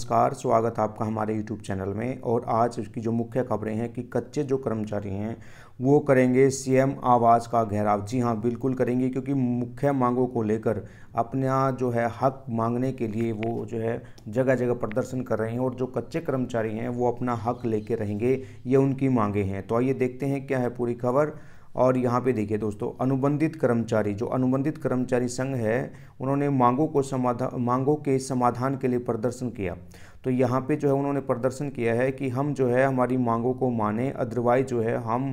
नमस्कार स्वागत आपका हमारे यूट्यूब चैनल में और आज उसकी जो मुख्य खबरें हैं कि कच्चे जो कर्मचारी हैं वो करेंगे सीएम आवास का घेराव जी हाँ बिल्कुल करेंगे क्योंकि मुख्य मांगों को लेकर अपना जो है हक मांगने के लिए वो जो है जगह जगह प्रदर्शन कर रहे हैं और जो कच्चे कर्मचारी हैं वो अपना हक लेके रहेंगे ये उनकी मांगे हैं तो आइए देखते हैं क्या है पूरी खबर और यहाँ पे देखिए दोस्तों अनुबंधित कर्मचारी जो अनुबंधित कर्मचारी संघ है उन्होंने मांगों को समाधान मांगों के समाधान के लिए प्रदर्शन किया तो यहाँ पे जो है उन्होंने प्रदर्शन किया है कि हम जो है हमारी मांगों को माने अदरवाइज जो है हम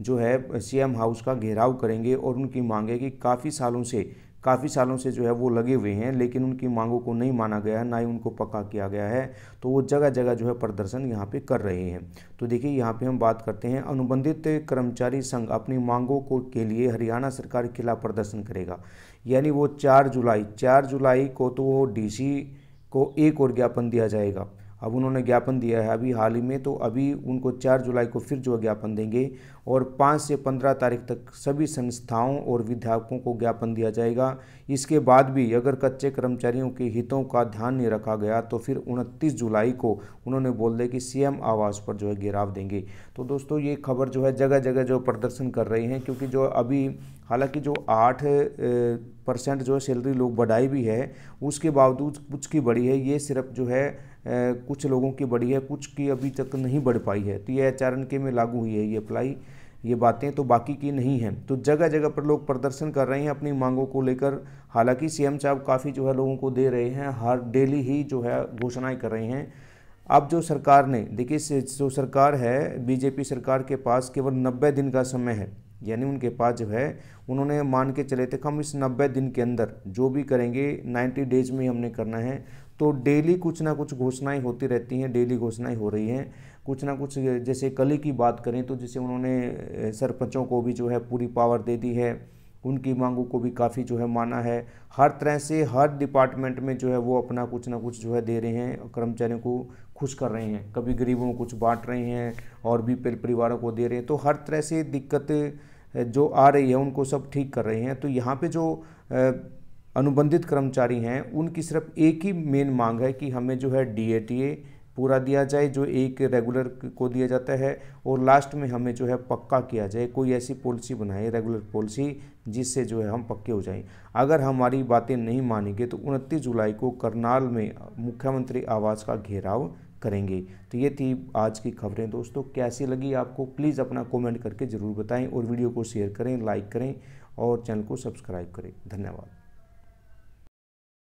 जो है सीएम हाउस का घेराव करेंगे और उनकी मांगे कि काफ़ी सालों से काफ़ी सालों से जो है वो लगे हुए हैं लेकिन उनकी मांगों को नहीं माना गया है ना ही उनको पक्का किया गया है तो वो जगह जगह जो है प्रदर्शन यहाँ पे कर रहे हैं तो देखिए यहाँ पे हम बात करते हैं अनुबंधित कर्मचारी संघ अपनी मांगों को के लिए हरियाणा सरकार के खिलाफ प्रदर्शन करेगा यानी वो चार जुलाई चार जुलाई को तो वो डी को एक और ज्ञापन दिया जाएगा अब उन्होंने ज्ञापन दिया है अभी हाल ही में तो अभी उनको चार जुलाई को फिर जो है ज्ञापन देंगे और पाँच से पंद्रह तारीख तक सभी संस्थाओं और विधायकों को ज्ञापन दिया जाएगा इसके बाद भी अगर कच्चे कर्मचारियों के हितों का ध्यान नहीं रखा गया तो फिर उनतीस जुलाई को उन्होंने बोल दिया कि सी आवास पर जो है घेराव देंगे तो दोस्तों ये खबर जो है जगह जगह जो प्रदर्शन कर रहे हैं क्योंकि जो अभी हालांकि जो आठ परसेंट जो है सैलरी लोग बढ़ाई भी है उसके बावजूद कुछ की बढ़ी है ये सिर्फ जो है कुछ लोगों की बढ़ी है कुछ की अभी तक नहीं बढ़ पाई है तो ये एच के में लागू हुई है ये अप्लाई ये बातें तो बाकी की नहीं हैं तो जगह जगह पर लोग प्रदर्शन कर रहे हैं अपनी मांगों को लेकर हालांकि सीएम साहब काफ़ी जो है लोगों को दे रहे हैं हर डेली ही जो है घोषणाएं कर रहे हैं अब जो सरकार ने देखिए जो सरकार है बीजेपी सरकार के पास केवल नब्बे दिन का समय है यानी उनके पास जो है उन्होंने मान के चले थे कि हम इस नब्बे दिन के अंदर जो भी करेंगे नाइन्टी डेज में हमने करना है तो डेली कुछ ना कुछ घोषणाएं होती रहती हैं डेली घोषणाएं हो रही हैं कुछ ना कुछ जैसे कली की बात करें तो जैसे उन्होंने सरपंचों को भी जो है पूरी पावर दे दी है उनकी मांगों को भी काफ़ी जो है माना है हर तरह से हर डिपार्टमेंट में जो है वो अपना कुछ ना कुछ जो है दे रहे हैं कर्मचारियों को खुश कर रहे हैं कभी गरीबों को कुछ बांट रहे हैं और भी परिवारों को दे रहे हैं तो हर तरह से दिक्कत जो आ रही है उनको सब ठीक कर रहे हैं तो यहाँ पे जो अनुबंधित कर्मचारी हैं उनकी सिर्फ एक ही मेन मांग है कि हमें जो है डी पूरा दिया जाए जो एक रेगुलर को दिया जाता है और लास्ट में हमें जो है पक्का किया जाए कोई ऐसी पॉलिसी बनाए रेगुलर पॉलिसी जिससे जो है हम पक्के हो जाएं अगर हमारी बातें नहीं मानेंगे तो उनतीस जुलाई को करनाल में मुख्यमंत्री आवास का घेराव करेंगे तो ये थी आज की खबरें दोस्तों कैसी लगी आपको प्लीज़ अपना कॉमेंट करके ज़रूर बताएँ और वीडियो को शेयर करें लाइक करें और चैनल को सब्सक्राइब करें धन्यवाद